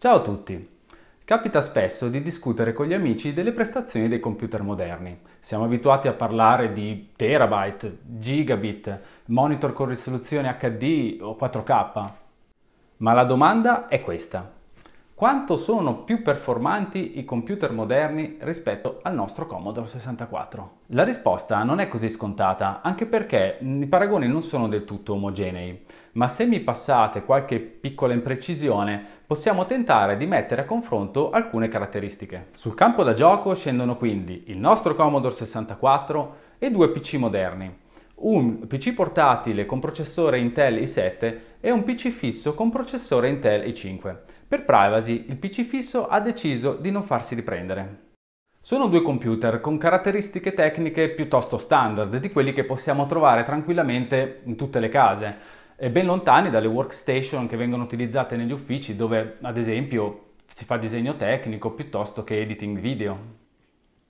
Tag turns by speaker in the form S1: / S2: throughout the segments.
S1: Ciao a tutti! Capita spesso di discutere con gli amici delle prestazioni dei computer moderni. Siamo abituati a parlare di terabyte, gigabit, monitor con risoluzione HD o 4K. Ma la domanda è questa quanto sono più performanti i computer moderni rispetto al nostro Commodore 64? La risposta non è così scontata, anche perché i paragoni non sono del tutto omogenei, ma se mi passate qualche piccola imprecisione, possiamo tentare di mettere a confronto alcune caratteristiche. Sul campo da gioco scendono quindi il nostro Commodore 64 e due PC moderni, un PC portatile con processore Intel i7 e un PC fisso con processore Intel i5 per privacy, il PC fisso ha deciso di non farsi riprendere. Sono due computer con caratteristiche tecniche piuttosto standard, di quelli che possiamo trovare tranquillamente in tutte le case, e ben lontani dalle workstation che vengono utilizzate negli uffici dove, ad esempio, si fa disegno tecnico piuttosto che editing video.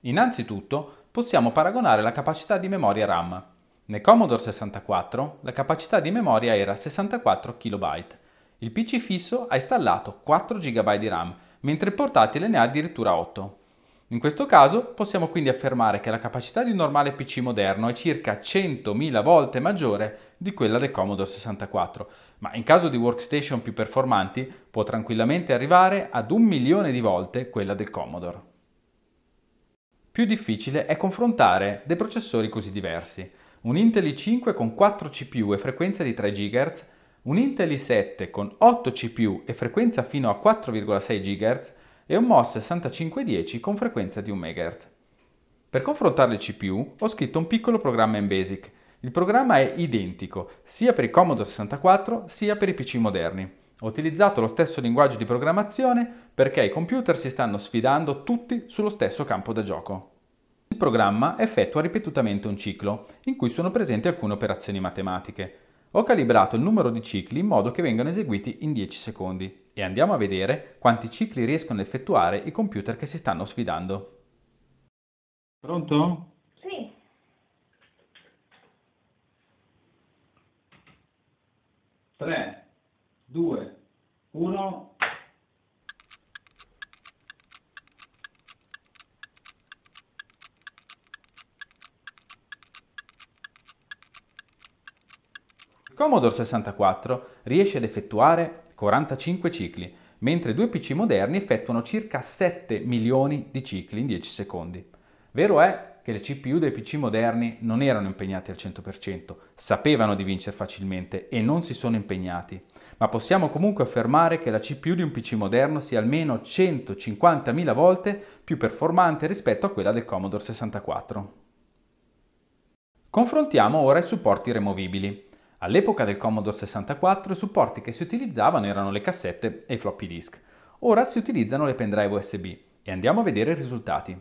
S1: Innanzitutto, possiamo paragonare la capacità di memoria RAM. Nel Commodore 64 la capacità di memoria era 64 KB, il PC fisso ha installato 4 GB di RAM, mentre il portatile ne ha addirittura 8. In questo caso possiamo quindi affermare che la capacità di un normale PC moderno è circa 100.000 volte maggiore di quella del Commodore 64, ma in caso di workstation più performanti può tranquillamente arrivare ad un milione di volte quella del Commodore. Più difficile è confrontare dei processori così diversi. Un Intel i5 con 4 CPU e frequenza di 3 GHz un Intel i7 con 8 CPU e frequenza fino a 4,6 GHz e un MOS 6510 con frequenza di 1 MHz. Per confrontare il CPU ho scritto un piccolo programma in BASIC. Il programma è identico sia per i Commodore 64 sia per i PC moderni. Ho utilizzato lo stesso linguaggio di programmazione perché i computer si stanno sfidando tutti sullo stesso campo da gioco. Il programma effettua ripetutamente un ciclo in cui sono presenti alcune operazioni matematiche. Ho calibrato il numero di cicli in modo che vengano eseguiti in 10 secondi e andiamo a vedere quanti cicli riescono a effettuare i computer che si stanno sfidando. Pronto? Sì. Tre, due, Commodore 64 riesce ad effettuare 45 cicli, mentre due PC moderni effettuano circa 7 milioni di cicli in 10 secondi. Vero è che le CPU dei PC moderni non erano impegnate al 100%, sapevano di vincere facilmente e non si sono impegnati, ma possiamo comunque affermare che la CPU di un PC moderno sia almeno 150.000 volte più performante rispetto a quella del Commodore 64. Confrontiamo ora i supporti removibili. All'epoca del Commodore 64 i supporti che si utilizzavano erano le cassette e i floppy disk. Ora si utilizzano le pendrive USB e andiamo a vedere i risultati.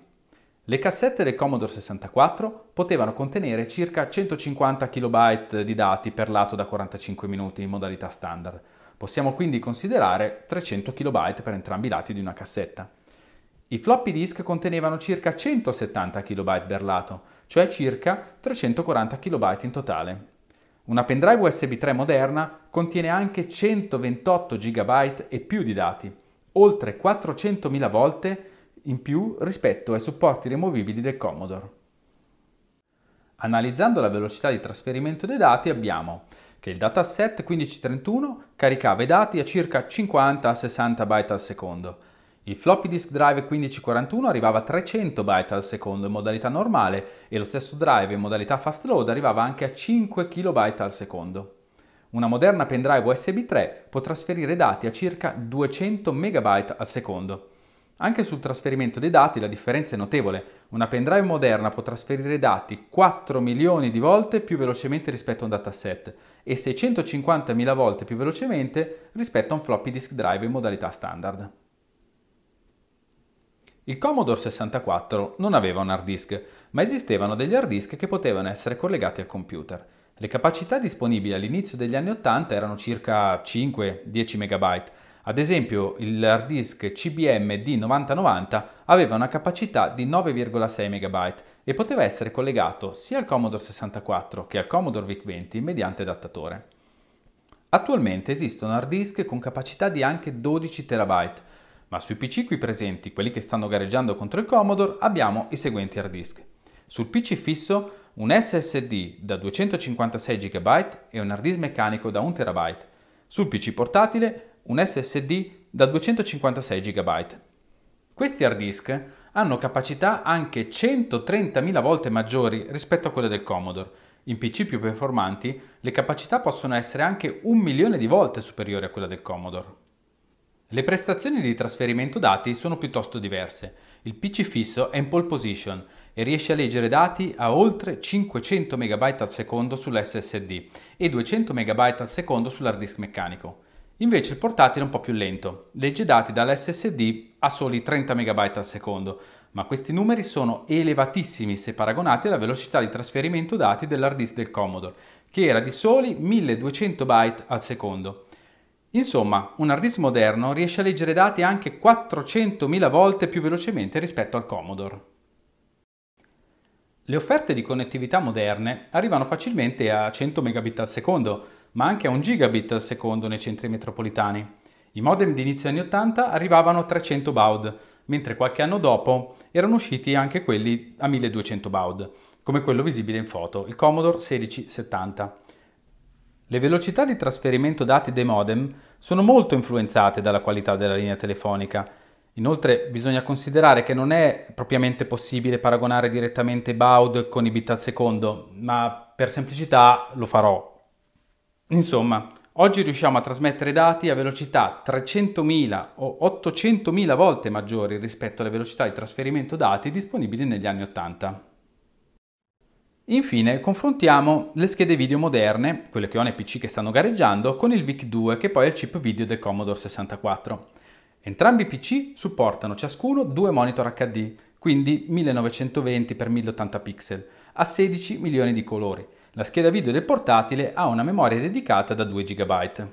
S1: Le cassette del Commodore 64 potevano contenere circa 150 KB di dati per lato da 45 minuti in modalità standard. Possiamo quindi considerare 300 KB per entrambi i lati di una cassetta. I floppy disk contenevano circa 170 KB per lato, cioè circa 340 KB in totale, una pendrive USB 3 moderna contiene anche 128 GB e più di dati, oltre 400.000 volte in più rispetto ai supporti rimovibili del Commodore. Analizzando la velocità di trasferimento dei dati abbiamo che il dataset 1531 caricava i dati a circa 50-60 byte al secondo, il floppy disk drive 1541 arrivava a 300 byte al secondo in modalità normale e lo stesso drive in modalità fast load arrivava anche a 5 KB al secondo. Una moderna pendrive USB 3 può trasferire dati a circa 200 MB al secondo. Anche sul trasferimento dei dati la differenza è notevole. Una pendrive moderna può trasferire dati 4 milioni di volte più velocemente rispetto a un dataset e 650.000 volte più velocemente rispetto a un floppy disk drive in modalità standard. Il Commodore 64 non aveva un hard disk, ma esistevano degli hard disk che potevano essere collegati al computer. Le capacità disponibili all'inizio degli anni 80 erano circa 5-10 MB. Ad esempio, il hard disk CBM D9090 aveva una capacità di 9,6 MB e poteva essere collegato sia al Commodore 64 che al Commodore VIC-20 mediante adattatore. Attualmente esistono hard disk con capacità di anche 12 TB ma sui PC qui presenti, quelli che stanno gareggiando contro il Commodore, abbiamo i seguenti hard disk. Sul PC fisso un SSD da 256 GB e un hard disk meccanico da 1 TB. Sul PC portatile un SSD da 256 GB. Questi hard disk hanno capacità anche 130.000 volte maggiori rispetto a quelle del Commodore. In PC più performanti le capacità possono essere anche un milione di volte superiori a quella del Commodore. Le prestazioni di trasferimento dati sono piuttosto diverse. Il PC fisso è in pole position e riesce a leggere dati a oltre 500 MB al secondo sull'SSD e 200 MB al secondo sull'hard disk meccanico. Invece il portatile è un po' più lento, legge dati dall'SSD a soli 30 MB al secondo, ma questi numeri sono elevatissimi se paragonati alla velocità di trasferimento dati dell'hard disk del Commodore, che era di soli 1200 byte al secondo. Insomma, un hard moderno riesce a leggere dati anche 400.000 volte più velocemente rispetto al Commodore. Le offerte di connettività moderne arrivano facilmente a 100 Mbit al secondo, ma anche a 1 Gbit al secondo nei centri metropolitani. I modem di inizio anni 80 arrivavano a 300 baud, mentre qualche anno dopo erano usciti anche quelli a 1200 baud, come quello visibile in foto, il Commodore 1670. Le velocità di trasferimento dati dei modem sono molto influenzate dalla qualità della linea telefonica. Inoltre bisogna considerare che non è propriamente possibile paragonare direttamente baud con i bit al secondo, ma per semplicità lo farò. Insomma, oggi riusciamo a trasmettere dati a velocità 300.000 o 800.000 volte maggiori rispetto alle velocità di trasferimento dati disponibili negli anni 80. Infine confrontiamo le schede video moderne, quelle che ho nei PC che stanno gareggiando, con il VIC2 che poi è il chip video del Commodore 64. Entrambi i PC supportano ciascuno due monitor HD, quindi 1920x1080 pixel, a 16 milioni di colori. La scheda video del portatile ha una memoria dedicata da 2 GB.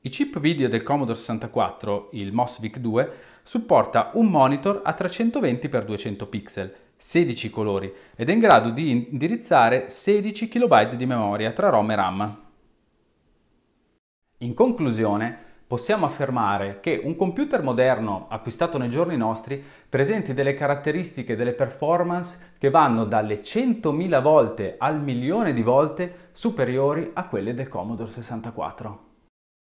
S1: I chip video del Commodore 64, il MOS VIC2, supporta un monitor a 320x200 pixel 16 colori ed è in grado di indirizzare 16 KB di memoria tra ROM e RAM. In conclusione, possiamo affermare che un computer moderno acquistato nei giorni nostri presenti delle caratteristiche e delle performance che vanno dalle 100.000 volte al milione di volte superiori a quelle del Commodore 64.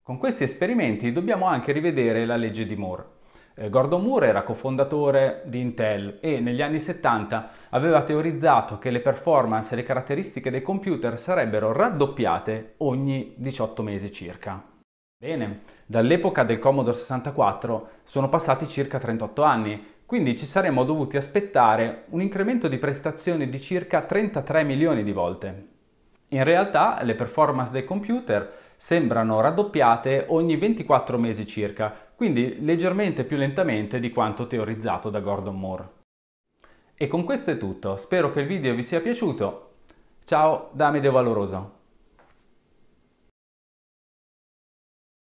S1: Con questi esperimenti dobbiamo anche rivedere la legge di Moore. Eh, Gordon Moore era cofondatore di Intel e negli anni 70 aveva teorizzato che le performance e le caratteristiche dei computer sarebbero raddoppiate ogni 18 mesi circa. Bene, dall'epoca del Commodore 64 sono passati circa 38 anni, quindi ci saremmo dovuti aspettare un incremento di prestazioni di circa 33 milioni di volte. In realtà le performance dei computer sembrano raddoppiate ogni 24 mesi circa, quindi leggermente più lentamente di quanto teorizzato da Gordon Moore. E con questo è tutto, spero che il video vi sia piaciuto. Ciao da Amedeo Valoroso!